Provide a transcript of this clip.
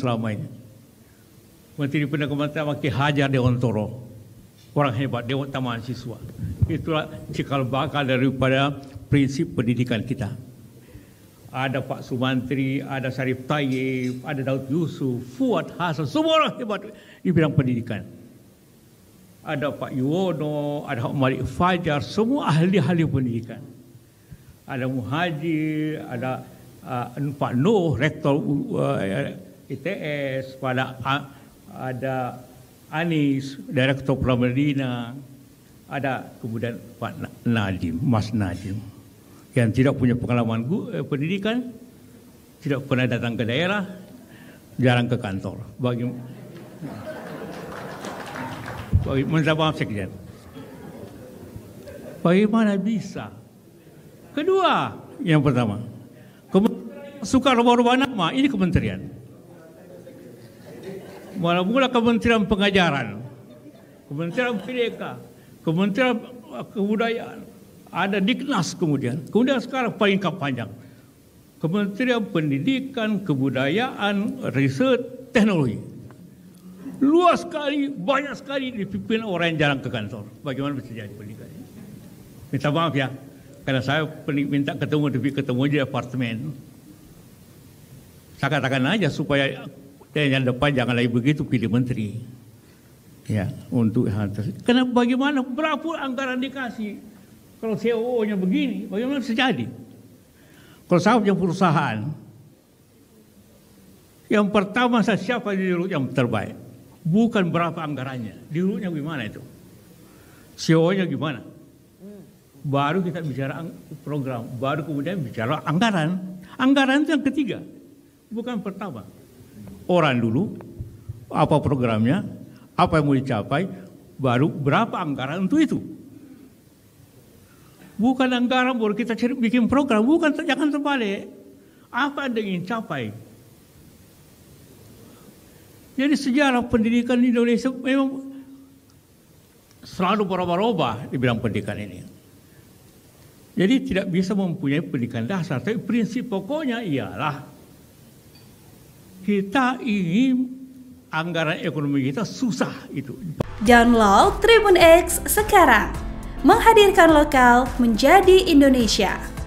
Selama ini Menteri Pendidikan Kementerian makin hajar Dewan Toro. Orang hebat, Dewan Taman Siswa. Itulah cikal bakal daripada prinsip pendidikan kita. Ada Pak Sumantri, ada Syarif Tayyip, ada Daud Yusuf, Fuad Hasan, semua orang hebat di bidang pendidikan. Ada Pak Yuwono, ada Pak Malik Fajar, semua ahli-ahli pendidikan. Ada Muhajir, ada uh, Pak Nuh, Rektor uh, ITS, pada ada Anis, Direktur Pramerina, ada kemudian Pak Nadim, Mas Nadim yang tidak punya pengalaman eh, pendidikan, tidak pernah datang ke daerah, jarang ke kantor. Bagi bagi maaf sekian. Bagaimana bisa? Kedua, yang pertama, suka rubah-rubah nama, ini kementerian mula-mula Kementerian Pengajaran, Kementerian Pendidikan, Kementerian eh, Kebudayaan, ada Diknas kemudian. Kemudian sekarang paling panjang. Kementerian Pendidikan, Kebudayaan, Riset, Teknologi. Luas sekali, banyak sekali dipimpin orang yang jarang ke kantor. Bagaimana bisa jadi pendidikan? Minta maaf ya, karena saya minta ketemu, tapi ketemu di apartemen. Saya katakan aja supaya dan eh, yang depan jangan lagi begitu pilih menteri ya untuk hal tersebut. Karena bagaimana berapa anggaran dikasih kalau COO-nya begini, bagaimana bisa jadi? Kalau saya punya perusahaan, yang pertama saya siapa dulu yang terbaik, bukan berapa anggarannya, dirutnya gimana itu, CEO-nya gimana. Baru kita bicara program, baru kemudian bicara anggaran. Anggaran itu yang ketiga, bukan pertama orang dulu, apa programnya, apa yang mau dicapai, baru berapa anggaran untuk itu. Bukan anggaran baru kita cari, bikin program, bukan jangan terbalik. Apa yang ingin capai? Jadi sejarah pendidikan di Indonesia memang selalu berubah-ubah di bidang pendidikan ini. Jadi tidak bisa mempunyai pendidikan dasar, tapi prinsip pokoknya ialah kita ingin anggaran ekonomi kita susah itu. Download Tribun X sekarang. Menghadirkan lokal menjadi Indonesia.